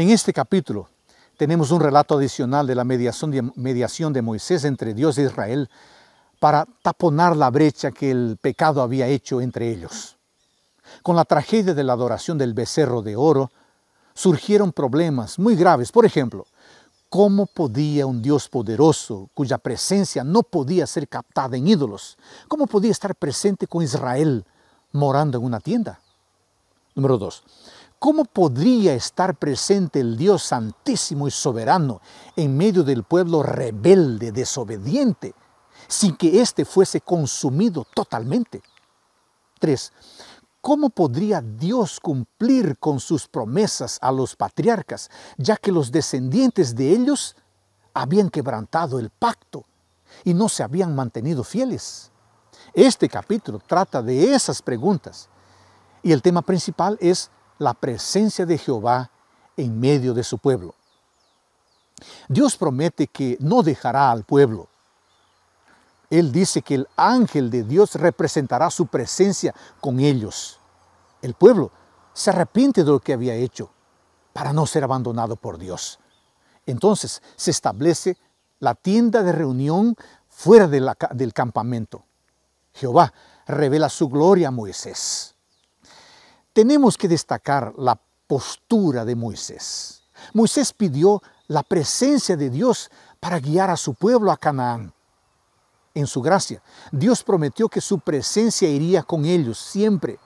En este capítulo tenemos un relato adicional de la mediación de, Moisés entre Dios e Israel para taponar la brecha que el pecado había hecho entre ellos. Con la tragedia de la adoración del becerro de oro, surgieron problemas muy graves. Por ejemplo, ¿cómo podía un Dios poderoso, cuya presencia no podía ser captada en ídolos, cómo podía estar presente con Israel morando en una tienda? Número dos, ¿Cómo podría estar presente el Dios santísimo y soberano en medio del pueblo rebelde, desobediente, sin que éste fuese consumido totalmente? 3. ¿Cómo podría Dios cumplir con sus promesas a los patriarcas, ya que los descendientes de ellos habían quebrantado el pacto y no se habían mantenido fieles? Este capítulo trata de esas preguntas y el tema principal es la presencia de Jehová en medio de su pueblo. Dios promete que no dejará al pueblo. Él dice que el ángel de Dios representará su presencia con ellos. El pueblo se arrepiente de lo que había hecho para no ser abandonado por Dios. Entonces se establece la tienda de reunión fuera del campamento. Jehová revela su gloria a Moisés tenemos que destacar la postura de Moisés. Moisés pidió la presencia de Dios para guiar a su pueblo a Canaán. En su gracia, Dios prometió que su presencia iría con ellos siempre.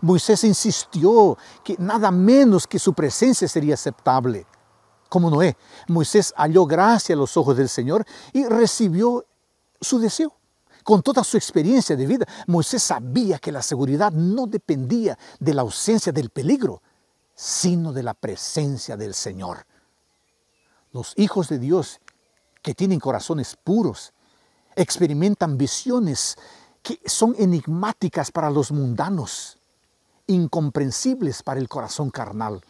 Moisés insistió que nada menos que su presencia sería aceptable. Como Noé, Moisés halló gracia a los ojos del Señor y recibió su deseo. Con toda su experiencia de vida, Moisés sabía que la seguridad no dependía de la ausencia del peligro, sino de la presencia del Señor. Los hijos de Dios que tienen corazones puros experimentan visiones que son enigmáticas para los mundanos, incomprensibles para el corazón carnal,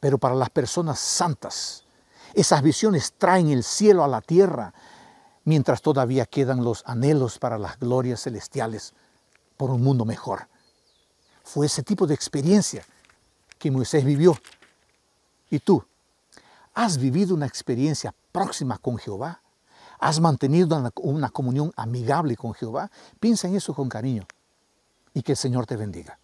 pero para las personas santas. Esas visiones traen el cielo a la tierra, mientras todavía quedan los anhelos para las glorias celestiales por un mundo mejor. Fue ese tipo de experiencia que Moisés vivió. ¿Y tú? ¿Has vivido una experiencia próxima con Jehová? ¿Has mantenido una, una comunión amigable con Jehová? Piensa en eso con cariño y que el Señor te bendiga.